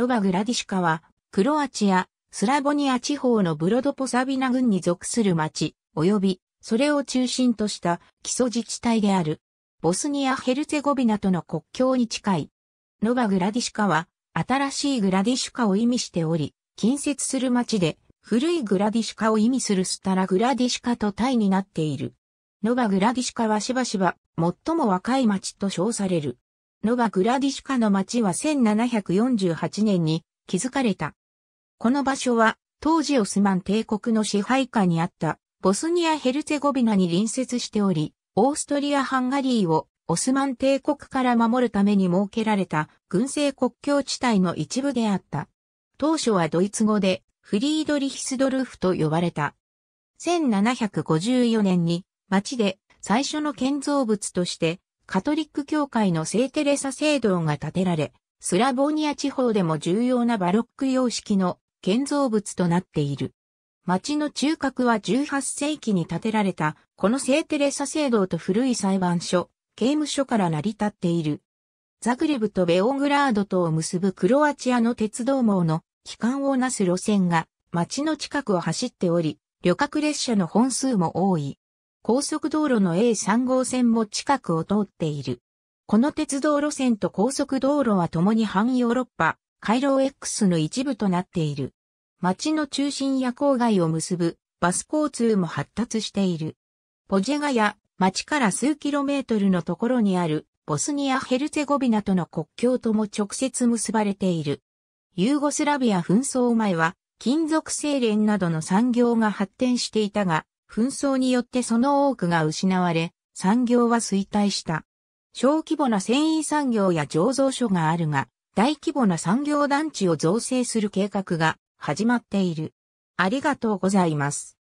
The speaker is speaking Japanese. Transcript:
ノバ・グラディシュカは、クロアチア、スラボニア地方のブロドポサビナ郡に属する町、及び、それを中心とした基礎自治体である。ボスニア・ヘルツェゴビナとの国境に近い。ノバ・グラディシュカは、新しいグラディシュカを意味しており、近接する町で、古いグラディシュカを意味するスタラ・グラディシュカと対になっている。ノバ・グラディシュカはしばしば、最も若い町と称される。ノバ・グラディシュカの町は1748年に築かれた。この場所は当時オスマン帝国の支配下にあったボスニア・ヘルツェゴビナに隣接しており、オーストリア・ハンガリーをオスマン帝国から守るために設けられた軍政国境地帯の一部であった。当初はドイツ語でフリードリヒスドルフと呼ばれた。1754年に町で最初の建造物としてカトリック教会の聖テレサ聖堂が建てられ、スラボーニア地方でも重要なバロック様式の建造物となっている。町の中核は18世紀に建てられた、この聖テレサ聖堂と古い裁判所、刑務所から成り立っている。ザグレブとベオグラードとを結ぶクロアチアの鉄道網の機関をなす路線が町の近くを走っており、旅客列車の本数も多い。高速道路の A3 号線も近くを通っている。この鉄道路線と高速道路は共に反ヨーロッパ、回廊 X の一部となっている。町の中心や郊外を結ぶバス交通も発達している。ポジェガや町から数キロメートルのところにあるボスニア・ヘルツェゴビナとの国境とも直接結ばれている。ユーゴスラビア紛争前は金属精錬などの産業が発展していたが、紛争によってその多くが失われ、産業は衰退した。小規模な繊維産業や醸造所があるが、大規模な産業団地を造成する計画が始まっている。ありがとうございます。